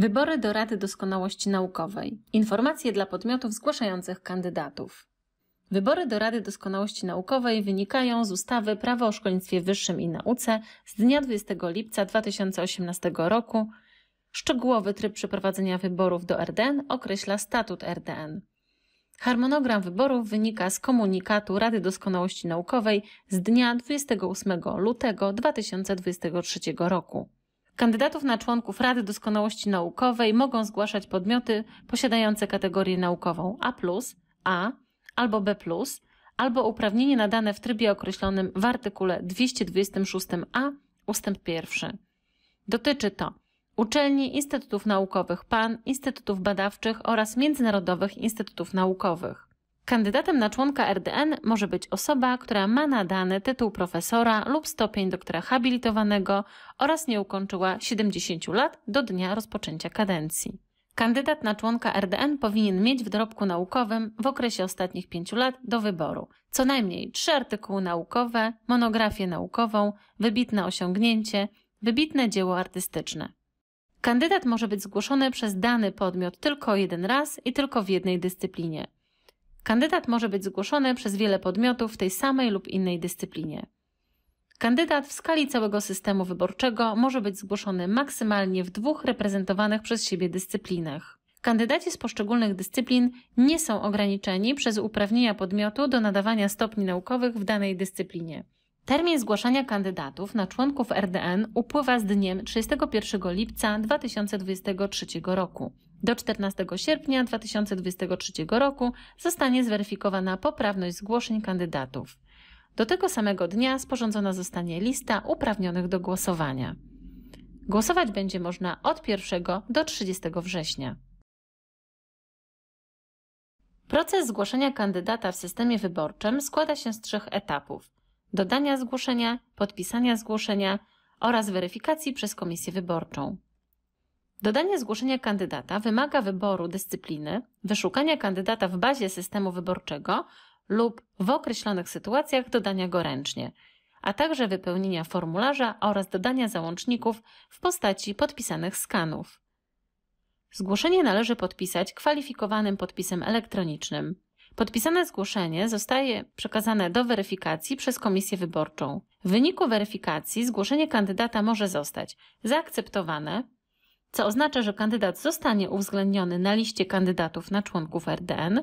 Wybory do Rady Doskonałości Naukowej. Informacje dla podmiotów zgłaszających kandydatów. Wybory do Rady Doskonałości Naukowej wynikają z ustawy Prawo o Szkolnictwie Wyższym i Nauce z dnia 20 lipca 2018 roku. Szczegółowy tryb przeprowadzenia wyborów do RDN określa statut RDN. Harmonogram wyborów wynika z komunikatu Rady Doskonałości Naukowej z dnia 28 lutego 2023 roku. Kandydatów na członków Rady Doskonałości Naukowej mogą zgłaszać podmioty posiadające kategorię naukową A, A albo B, albo uprawnienie nadane w trybie określonym w artykule 226a ustęp 1. Dotyczy to uczelni, instytutów naukowych PAN, instytutów badawczych oraz międzynarodowych instytutów naukowych. Kandydatem na członka RDN może być osoba, która ma nadany tytuł profesora lub stopień doktora habilitowanego oraz nie ukończyła 70 lat do dnia rozpoczęcia kadencji. Kandydat na członka RDN powinien mieć w dorobku naukowym w okresie ostatnich 5 lat do wyboru co najmniej 3 artykuły naukowe, monografię naukową, wybitne osiągnięcie, wybitne dzieło artystyczne. Kandydat może być zgłoszony przez dany podmiot tylko jeden raz i tylko w jednej dyscyplinie. Kandydat może być zgłoszony przez wiele podmiotów w tej samej lub innej dyscyplinie. Kandydat w skali całego systemu wyborczego może być zgłoszony maksymalnie w dwóch reprezentowanych przez siebie dyscyplinach. Kandydaci z poszczególnych dyscyplin nie są ograniczeni przez uprawnienia podmiotu do nadawania stopni naukowych w danej dyscyplinie. Termin zgłaszania kandydatów na członków RDN upływa z dniem 31 lipca 2023 roku. Do 14 sierpnia 2023 roku zostanie zweryfikowana poprawność zgłoszeń kandydatów. Do tego samego dnia sporządzona zostanie lista uprawnionych do głosowania. Głosować będzie można od 1 do 30 września. Proces zgłoszenia kandydata w systemie wyborczym składa się z trzech etapów: dodania zgłoszenia, podpisania zgłoszenia oraz weryfikacji przez komisję wyborczą. Dodanie zgłoszenia kandydata wymaga wyboru dyscypliny, wyszukania kandydata w bazie systemu wyborczego lub w określonych sytuacjach dodania go ręcznie, a także wypełnienia formularza oraz dodania załączników w postaci podpisanych skanów. Zgłoszenie należy podpisać kwalifikowanym podpisem elektronicznym. Podpisane zgłoszenie zostaje przekazane do weryfikacji przez Komisję Wyborczą. W wyniku weryfikacji zgłoszenie kandydata może zostać zaakceptowane, co oznacza, że kandydat zostanie uwzględniony na liście kandydatów na członków RDN.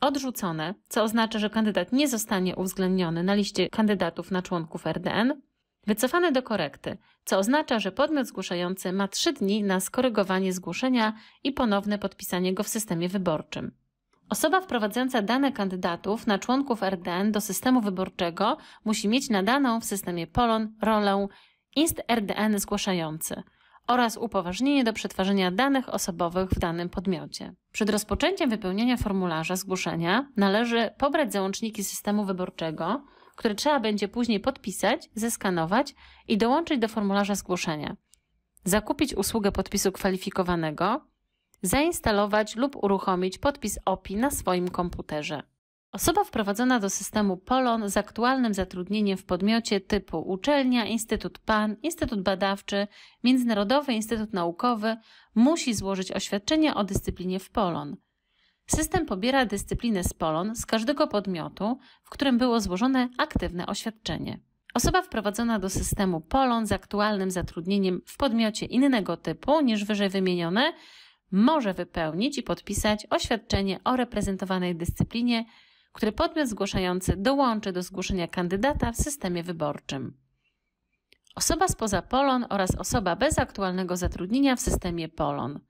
Odrzucone, co oznacza, że kandydat nie zostanie uwzględniony na liście kandydatów na członków RDN. Wycofane do korekty, co oznacza, że podmiot zgłaszający ma 3 dni na skorygowanie zgłoszenia i ponowne podpisanie go w systemie wyborczym. Osoba wprowadzająca dane kandydatów na członków RDN do systemu wyborczego musi mieć nadaną w systemie POLON rolę INST RDN zgłaszający – oraz upoważnienie do przetwarzania danych osobowych w danym podmiocie. Przed rozpoczęciem wypełniania formularza zgłoszenia należy pobrać załączniki systemu wyborczego, które trzeba będzie później podpisać, zeskanować i dołączyć do formularza zgłoszenia. Zakupić usługę podpisu kwalifikowanego, zainstalować lub uruchomić podpis OPI na swoim komputerze. Osoba wprowadzona do systemu POLON z aktualnym zatrudnieniem w podmiocie typu uczelnia, instytut PAN, instytut badawczy, międzynarodowy instytut naukowy musi złożyć oświadczenie o dyscyplinie w POLON. System pobiera dyscyplinę z POLON z każdego podmiotu, w którym było złożone aktywne oświadczenie. Osoba wprowadzona do systemu POLON z aktualnym zatrudnieniem w podmiocie innego typu niż wyżej wymienione może wypełnić i podpisać oświadczenie o reprezentowanej dyscyplinie które podmiot zgłaszający dołączy do zgłoszenia kandydata w systemie wyborczym. Osoba spoza Polon oraz osoba bez aktualnego zatrudnienia w systemie Polon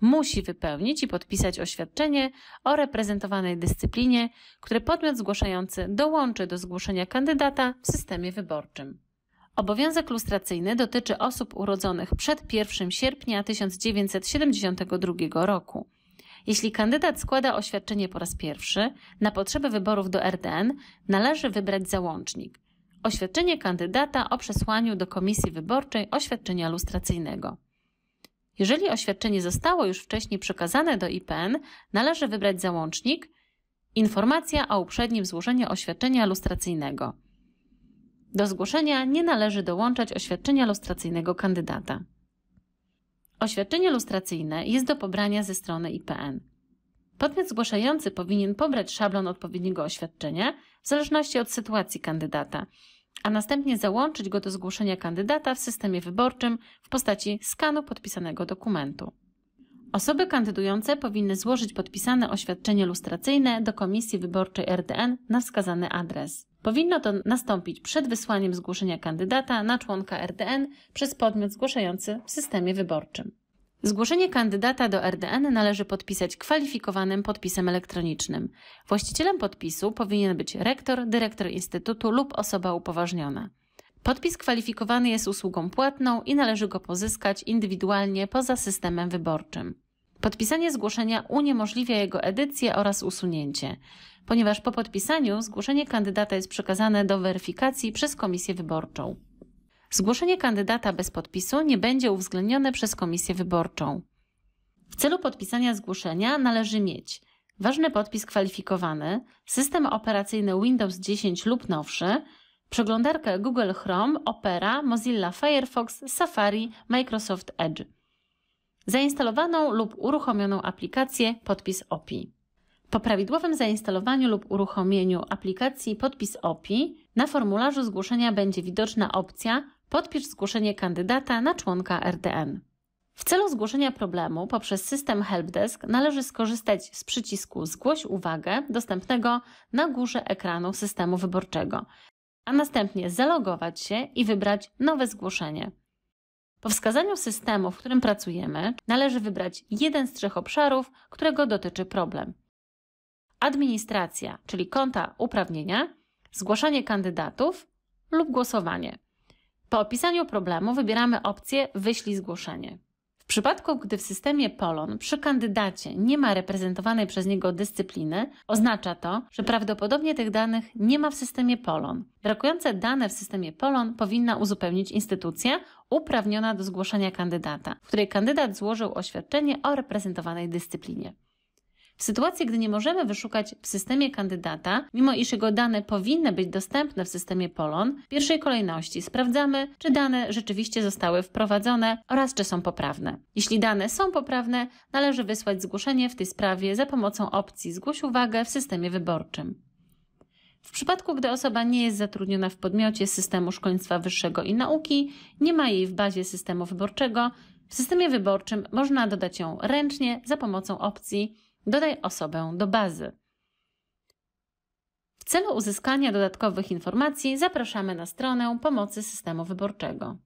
musi wypełnić i podpisać oświadczenie o reprezentowanej dyscyplinie, które podmiot zgłaszający dołączy do zgłoszenia kandydata w systemie wyborczym. Obowiązek lustracyjny dotyczy osób urodzonych przed 1 sierpnia 1972 roku. Jeśli kandydat składa oświadczenie po raz pierwszy, na potrzeby wyborów do RDN należy wybrać załącznik. Oświadczenie kandydata o przesłaniu do Komisji Wyborczej oświadczenia lustracyjnego. Jeżeli oświadczenie zostało już wcześniej przekazane do IPN, należy wybrać załącznik Informacja o uprzednim złożeniu oświadczenia lustracyjnego. Do zgłoszenia nie należy dołączać oświadczenia lustracyjnego kandydata. Oświadczenie lustracyjne jest do pobrania ze strony IPN. Podmiot zgłaszający powinien pobrać szablon odpowiedniego oświadczenia w zależności od sytuacji kandydata, a następnie załączyć go do zgłoszenia kandydata w systemie wyborczym w postaci skanu podpisanego dokumentu. Osoby kandydujące powinny złożyć podpisane oświadczenie lustracyjne do Komisji Wyborczej RDN na wskazany adres. Powinno to nastąpić przed wysłaniem zgłoszenia kandydata na członka RDN przez podmiot zgłaszający w systemie wyborczym. Zgłoszenie kandydata do RDN należy podpisać kwalifikowanym podpisem elektronicznym. Właścicielem podpisu powinien być rektor, dyrektor instytutu lub osoba upoważniona. Podpis kwalifikowany jest usługą płatną i należy go pozyskać indywidualnie poza systemem wyborczym. Podpisanie zgłoszenia uniemożliwia jego edycję oraz usunięcie, ponieważ po podpisaniu zgłoszenie kandydata jest przekazane do weryfikacji przez komisję wyborczą. Zgłoszenie kandydata bez podpisu nie będzie uwzględnione przez komisję wyborczą. W celu podpisania zgłoszenia należy mieć ważny podpis kwalifikowany, system operacyjny Windows 10 lub nowszy, przeglądarkę Google Chrome, Opera, Mozilla Firefox, Safari, Microsoft Edge zainstalowaną lub uruchomioną aplikację podpis OPI. Po prawidłowym zainstalowaniu lub uruchomieniu aplikacji podpis OPI na formularzu zgłoszenia będzie widoczna opcja Podpisz zgłoszenie kandydata na członka RDN. W celu zgłoszenia problemu poprzez system Helpdesk należy skorzystać z przycisku Zgłoś uwagę dostępnego na górze ekranu systemu wyborczego, a następnie zalogować się i wybrać nowe zgłoszenie. Po wskazaniu systemu, w którym pracujemy, należy wybrać jeden z trzech obszarów, którego dotyczy problem. Administracja, czyli konta uprawnienia, zgłaszanie kandydatów lub głosowanie. Po opisaniu problemu wybieramy opcję Wyślij zgłoszenie. W przypadku, gdy w systemie Polon przy kandydacie nie ma reprezentowanej przez niego dyscypliny, oznacza to, że prawdopodobnie tych danych nie ma w systemie Polon. Brakujące dane w systemie Polon powinna uzupełnić instytucja uprawniona do zgłoszenia kandydata, w której kandydat złożył oświadczenie o reprezentowanej dyscyplinie. W sytuacji, gdy nie możemy wyszukać w systemie kandydata, mimo iż jego dane powinny być dostępne w systemie POLON, w pierwszej kolejności sprawdzamy, czy dane rzeczywiście zostały wprowadzone oraz czy są poprawne. Jeśli dane są poprawne, należy wysłać zgłoszenie w tej sprawie za pomocą opcji Zgłoś uwagę w systemie wyborczym. W przypadku, gdy osoba nie jest zatrudniona w podmiocie systemu szkolnictwa wyższego i nauki, nie ma jej w bazie systemu wyborczego, w systemie wyborczym można dodać ją ręcznie za pomocą opcji Dodaj osobę do bazy. W celu uzyskania dodatkowych informacji zapraszamy na stronę pomocy systemu wyborczego.